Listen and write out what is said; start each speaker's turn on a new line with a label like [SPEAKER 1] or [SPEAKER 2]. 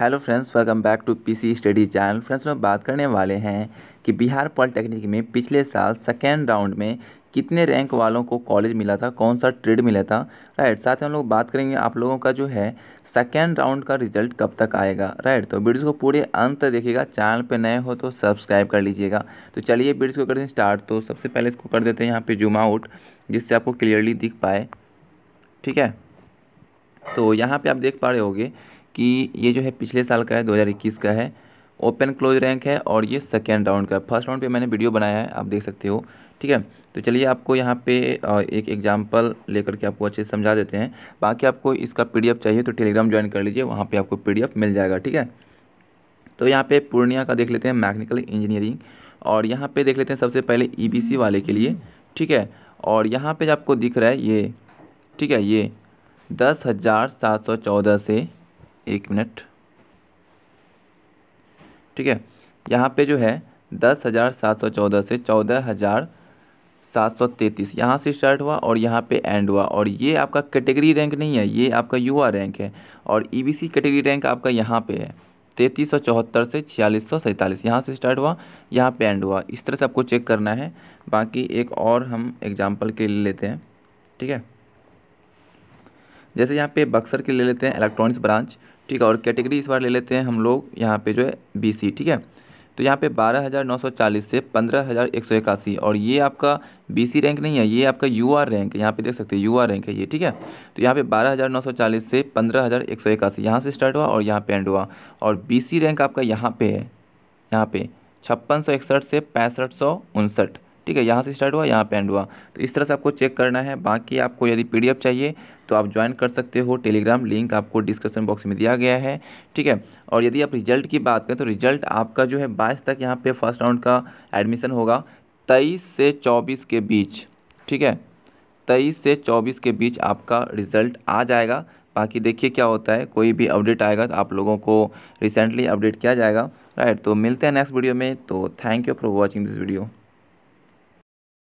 [SPEAKER 1] hello friends welcome back to PC study channel friends हम बात करने वाले हैं कि बिहार पॉलिटेक्निक में पिछले साल सेकेंड राउंड में कितने रैंक वालों को कॉलेज मिला था कौन सा ट्रेड मिला था राइट साथ ही हम लोग बात करेंगे आप लोगों का जो है सेकेंड राउंड का रिजल्ट कब तक आएगा राइट तो वीडियो को पूरे अंत देखिएगा चैनल पे नए हो तो सब्सक्राइब कर लीजिएगा तो चलिए वीडियो को कर दें स्टार्ट तो सबसे पहले इसको कर देते हैं यहाँ पर जूम आउट जिससे आपको क्लियरली दिख पाए ठीक है तो यहाँ पर आप देख पा रहे होगे कि ये जो है पिछले साल का है 2021 का है ओपन क्लोज रैंक है और ये सेकेंड राउंड का फर्स्ट राउंड पे मैंने वीडियो बनाया है आप देख सकते हो ठीक है तो चलिए आपको यहाँ पे एक एग्जाम्पल लेकर के आपको अच्छे से समझा देते हैं बाकी आपको इसका पीडीएफ चाहिए तो टेलीग्राम ज्वाइन कर लीजिए वहाँ पे आपको पीडीएफ मिल जाएगा ठीक है तो यहाँ पे पूर्णिया का देख लेते हैं मैकेनिकल इंजीनियरिंग और यहाँ पे देख लेते हैं सबसे पहले ई e वाले के लिए ठीक है और यहाँ पर आपको दिख रहा है ये ठीक है ये दस हज़ार सात सौ चौदह से एक मिनट ठीक है यहाँ पे जो है दस हज़ार सात सौ चौदह से चौदह हज़ार सात सौ तैंतीस यहाँ से स्टार्ट हुआ और यहाँ पे एंड हुआ और ये आपका कैटेगरी रैंक नहीं है ये आपका युवा रैंक है और ईबीसी कैटेगरी रैंक आपका यहाँ पे है तैंतीस सौ चौहत्तर से छियालीस सौ सैंतालीस यहाँ से स्टार्ट हुआ यहाँ पे एंड हुआ इस तरह से आपको चेक करना है बाकी एक और हम एग्जाम्पल के लिए लेते हैं ठीक है जैसे यहाँ पे बक्सर के ले लेते हैं इलेक्ट्रॉनिक्स ब्रांच ठीक है और कैटेगरी इस बार ले लेते हैं हम लोग यहाँ पे जो है बी सी ठीक है तो यहाँ पे 12,940 से 15,181 और ये आपका बीसी रैंक नहीं है ये आपका यूआर रैंक है यहाँ पे देख सकते हैं यूआर रैंक है ये ठीक है तो यहाँ पे 12,940 से 15,181 यहाँ से स्टार्ट हुआ और यहाँ पे एंड हुआ और बीसी रैंक आपका यहाँ पे है यहाँ पे छप्पन से पैंसठ ठीक है यहाँ से स्टार्ट हुआ यहाँ पे एंड हुआ तो इस तरह से आपको चेक करना है बाकी आपको यदि पी चाहिए तो आप ज्वाइन कर सकते हो टेलीग्राम लिंक आपको डिस्क्रिप्शन बॉक्स में दिया गया है ठीक है और यदि आप रिजल्ट की बात करें तो रिजल्ट आपका जो है बाईस तक यहाँ पर फर्स्ट राउंड का एडमिशन होगा तेईस से चौबीस के बीच ठीक है तेईस से चौबीस के बीच आपका रिज़ल्ट आ जाएगा बाकी देखिए क्या होता है कोई भी अपडेट आएगा तो आप लोगों को रिसेंटली अपडेट किया जाएगा राइट तो मिलते हैं नेक्स्ट वीडियो में तो thank you for watching this video